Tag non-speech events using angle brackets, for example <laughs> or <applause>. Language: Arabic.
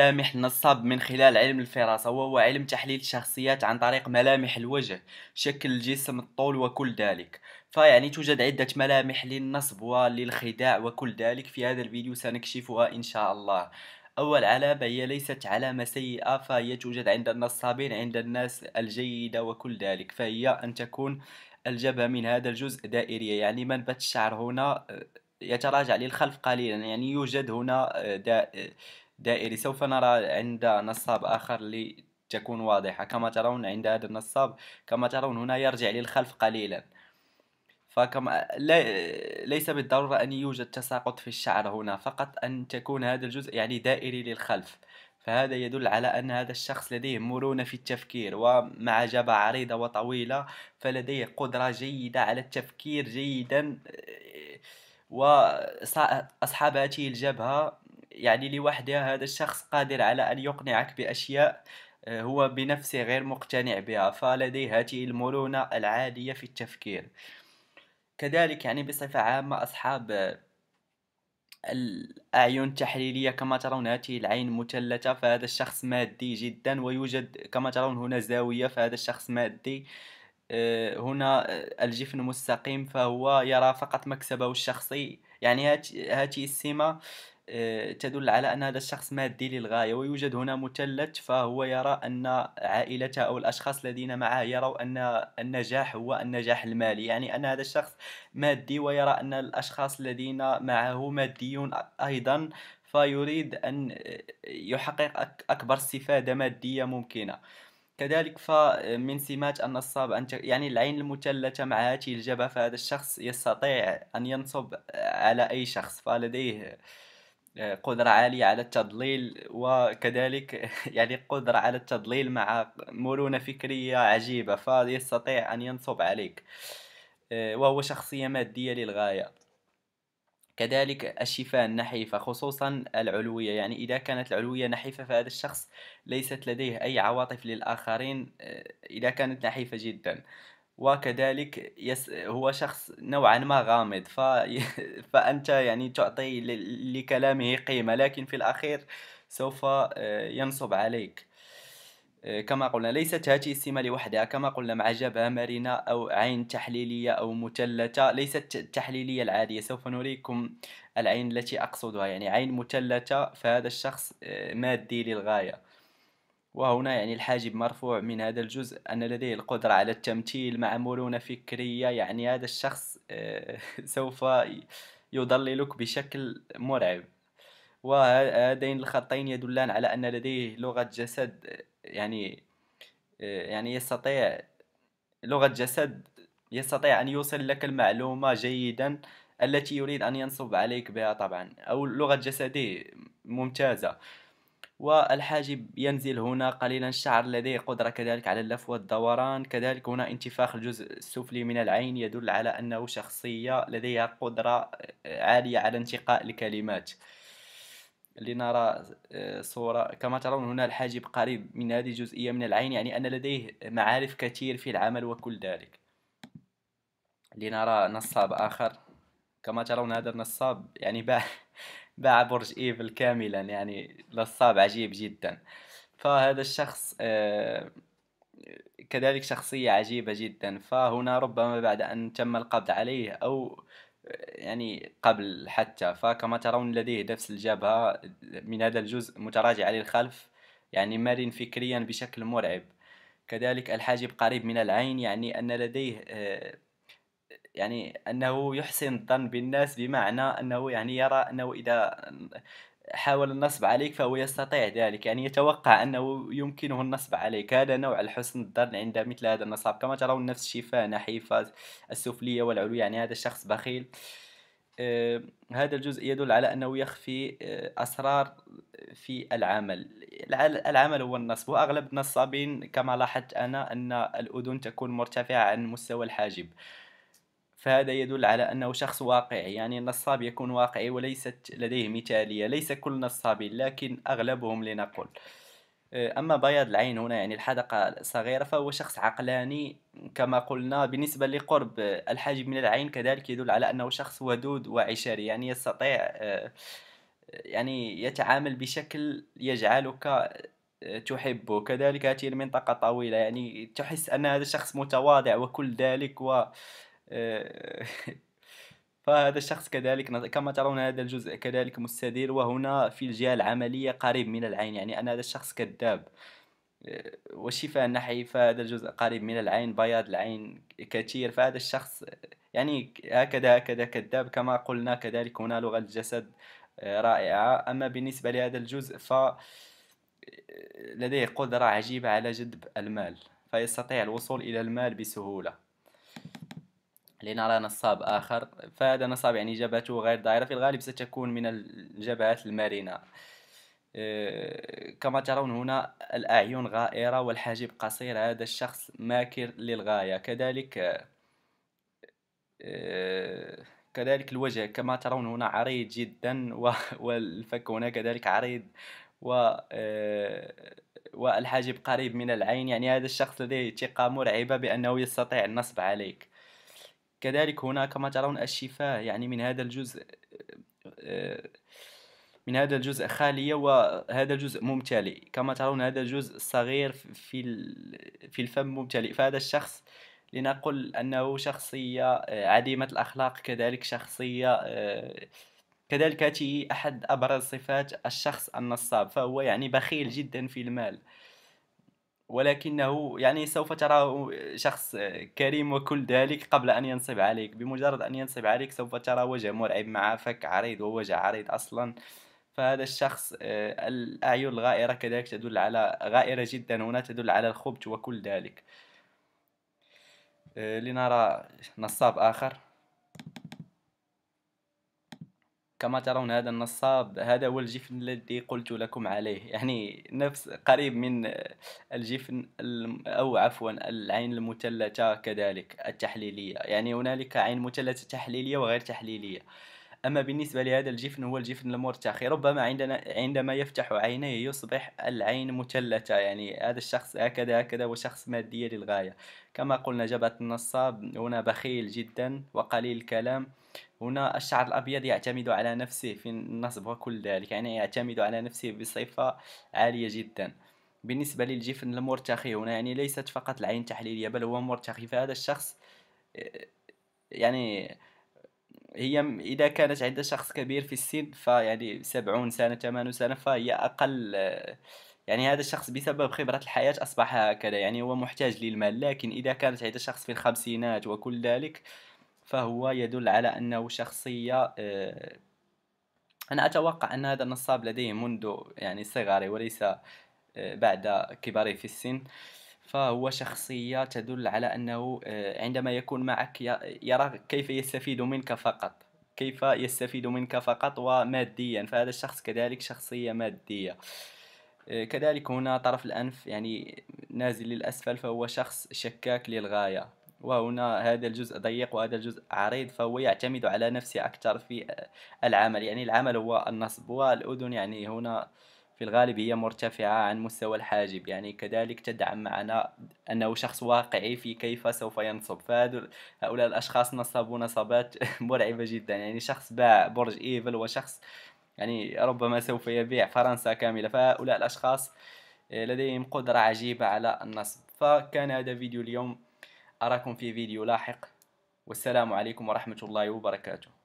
ملامح النصاب من خلال علم الفراسة وهو علم تحليل الشخصيات عن طريق ملامح الوجه شكل الجسم الطول وكل ذلك فيعني توجد عدة ملامح للنصب وللخداع وكل ذلك في هذا الفيديو سنكشفها إن شاء الله أول علامة هي ليست علامة سيئة فهي توجد عند النصابين عند الناس الجيدة وكل ذلك فهي أن تكون الجبهة من هذا الجزء دائرية يعني منبت الشعر هنا آه، يتراجع للخلف قليلا يعني يوجد هنا آه، دائرية آه، دائري سوف نرى عند نصاب آخر لتكون واضحة كما ترون عند هذا النصاب كما ترون هنا يرجع للخلف قليلا فكما ليس بالضرورة أن يوجد تساقط في الشعر هنا فقط أن تكون هذا الجزء يعني دائري للخلف فهذا يدل على أن هذا الشخص لديه مرونة في التفكير ومع جبهة عريضة وطويلة فلديه قدرة جيدة على التفكير جيدا وأصحاب هذه الجبهة يعني لوحدها هذا الشخص قادر على أن يقنعك بأشياء آه، هو بنفسه غير مقتنع بها فلديه هذه المرونة العالية في التفكير كذلك يعني بصفة عامة أصحاب آه، الأعين التحليلية كما ترون هذه العين مثلثة فهذا الشخص مادي جدا ويوجد كما ترون هنا زاوية فهذا الشخص مادي آه، هنا الجفن مستقيم فهو يرى فقط مكسبه الشخصي يعني هذه السمة آه، تدل على أن هذا الشخص مادي للغاية ويوجد هنا مثلث فهو يرى أن عائلته أو الأشخاص الذين معه يروا أن النجاح هو النجاح المالي يعني أن هذا الشخص مادي ويرى أن الأشخاص الذين معه ماديون أيضا فيريد أن يحقق أكبر استفادة مادية ممكنة كذلك فمن سمات النصاب أن يعني العين المثلثة هاته الجبهة فهذا الشخص يستطيع أن ينصب على أي شخص فلديه قدرة عالية على التضليل وكذلك <laughs> يعني قدرة على التضليل مع مرونة فكرية عجيبة فيستطيع أن ينصب عليك آه، وهو شخصية مادية للغاية كذلك الشفاه النحيفة خصوصا العلوية يعني إذا كانت العلوية نحيفة فهذا الشخص ليست لديه أي عواطف للآخرين آه، إذا كانت نحيفة جدا وكذلك يس هو شخص نوعا ما غامض ف... <laughs> فأنت يعني تعطي ل... لكلامه قيمة لكن في الأخير سوف آه، ينصب عليك آه، كما قلنا ليست هذه السمة لوحدها كما قلنا مع جبهة مرنة أو عين تحليلية أو مثلثة ليست التحليلية العادية سوف نريكم العين التي أقصدها يعني عين مثلثة فهذا الشخص آه، مادي للغاية وهنا يعني الحاجب مرفوع من هذا الجزء أن لديه القدرة على التمثيل مع مرونة فكرية يعني هذا الشخص آه، <laughs> سوف يضللك بشكل مرعب وهذين الخطين يدلان على أن لديه لغة جسد يعني آه، يعني يستطيع لغة جسد يستطيع أن يوصل لك المعلومة جيدا التي يريد أن ينصب عليك بها طبعا أو لغة جسده ممتازة والحاجب ينزل هنا قليلا الشعر لديه قدرة كذلك على اللف والدوران كذلك هنا انتفاخ الجزء السفلي من العين يدل على أنه شخصية لديها قدرة عالية على انتقاء الكلمات لنرى آه، صورة كما ترون هنا الحاجب قريب من هذه الجزئية من العين يعني أن لديه معارف كثير في العمل وكل ذلك لنرى نصاب آخر كما ترون هذا النصاب يعني باع باع برج ايفل كاملا يعني نصاب عجيب جدا فهذا الشخص آه، كذلك شخصية عجيبة جدا فهنا ربما بعد أن تم القبض عليه أو آه، يعني قبل حتى فكما ترون لديه نفس الجبهة من هذا الجزء متراجع للخلف يعني مرن فكريا بشكل مرعب كذلك الحاجب قريب من العين يعني أن لديه آه، يعني أنه يحسن الظن بالناس بمعنى أنه يعني يرى أنه إذا حاول النصب عليك فهو يستطيع ذلك يعني يتوقع أنه يمكنه النصب عليك هذا نوع الحسن الظن عند مثل هذا النصاب كما ترون نفس الشفاه نحيفة السفلية والعلوية يعني هذا الشخص بخيل آه هذا الجزء يدل على أنه يخفي آه أسرار في العمل العمل هو النصب وأغلب النصابين كما لاحظت أنا أن الأذن تكون مرتفعة عن مستوى الحاجب فهذا يدل على أنه شخص واقعي يعني النصاب يكون واقعي وليست لديه مثالية ليس كل نصابين لكن أغلبهم لنقل آه، أما بياض العين هنا يعني الحدقة الصغيرة فهو شخص عقلاني كما قلنا بالنسبة لقرب الحاجب من العين كذلك يدل على أنه شخص ودود وعشري يعني يستطيع آه، يعني يتعامل بشكل يجعلك آه، تحبه كذلك هذه المنطقة طويلة يعني تحس أن هذا الشخص متواضع وكل ذلك و آه، <laughs> فهذا الشخص كذلك كما ترون هذا الجزء كذلك مستدير وهنا في الجهة العملية قريب من العين يعني أن هذا الشخص كذاب آه، وشفاء النحي فهذا الجزء قريب من العين بياض العين كثير فهذا الشخص يعني هكذا هكذا كذاب كما قلنا كذلك هنا لغة الجسد آه، رائعة أما بالنسبة لهذا الجزء ف لديه قدرة عجيبة على جذب المال فيستطيع الوصول إلى المال بسهولة لنرى نصاب آخر فهذا نصاب يعني جبهته غير دائرة في الغالب ستكون من الجبهات المرنة آه، كما ترون هنا الأعين غائرة والحاجب قصير هذا الشخص ماكر للغاية كذلك آه، آه، كذلك الوجه كما ترون هنا عريض جدا <laughs> والفك هنا كذلك عريض و والحاجب قريب من العين يعني هذا الشخص لديه ثقة مرعبة بأنه يستطيع النصب عليك كذلك هنا كما ترون الشفاه يعني من هذا الجزء آه، آه، من هذا الجزء خالية وهذا الجزء ممتلئ كما ترون هذا الجزء الصغير في في الفم ممتلئ فهذا الشخص لنقل أنه شخصية آه، عديمة الأخلاق كذلك شخصية كذلك هذه أحد أبرز صفات الشخص النصاب فهو يعني بخيل جدا في المال ولكنه يعني سوف تراه شخص كريم وكل ذلك قبل أن ينصب عليك بمجرد أن ينصب عليك سوف ترى وجه مرعب مع فك عريض ووجه عريض أصلا فهذا الشخص آه، الأعين الغائرة كذلك تدل على غائرة جدا هنا تدل على الخبث وكل ذلك آه، لنرى نصاب آخر كما ترون هذا النصاب هذا هو الجفن الذي قلت لكم عليه يعني نفس قريب من الجفن أو عفوا العين المثلثة كذلك التحليلية يعني هنالك عين مثلثة تحليلية وغير تحليلية أما بالنسبة لهذا الجفن هو الجفن المرتخي ربما عندنا عندما يفتح عينيه يصبح العين مثلثة يعني هذا الشخص هكذا هكذا وشخص مادية للغاية كما قلنا جبهة النصاب هنا بخيل جدا وقليل الكلام هنا الشعر الأبيض يعتمد على نفسه في النصب وكل ذلك يعني يعتمد على نفسه بصفة عالية جدا بالنسبة للجفن المرتخي هنا يعني ليست فقط العين تحليلية بل هو مرتخي فهذا الشخص آه، يعني هي إذا كانت عند شخص كبير في السن فيعني سبعون سنة ثمانون سنة فهي أقل آه، يعني هذا الشخص بسبب خبرة الحياة أصبح هكذا يعني هو محتاج للمال لكن إذا كانت عند شخص في الخمسينات وكل ذلك فهو يدل على أنه شخصية آه، أنا أتوقع أن هذا النصاب لديه منذ يعني صغري وليس آه، بعد كباري في السن فهو شخصية تدل على أنه آه، عندما يكون معك يرى كيف يستفيد منك فقط كيف يستفيد منك فقط وماديا فهذا الشخص كذلك شخصية مادية كذلك هنا طرف الأنف يعني نازل للأسفل فهو شخص شكاك للغاية وهنا هذا الجزء ضيق وهذا الجزء عريض فهو يعتمد على نفسه أكثر في العمل يعني العمل هو النصب والأذن يعني هنا في الغالب هي مرتفعة عن مستوى الحاجب يعني كذلك تدعم معنا أنه شخص واقعي في كيف سوف ينصب فهؤلاء الأشخاص نصبوا نصبات <laughs> مرعبة جدا يعني شخص باع برج إيفل وشخص يعني ربما سوف يبيع فرنسا كاملة فهؤلاء الأشخاص لديهم قدرة عجيبة على النصب فكان هذا فيديو اليوم أراكم في فيديو لاحق والسلام عليكم ورحمة الله وبركاته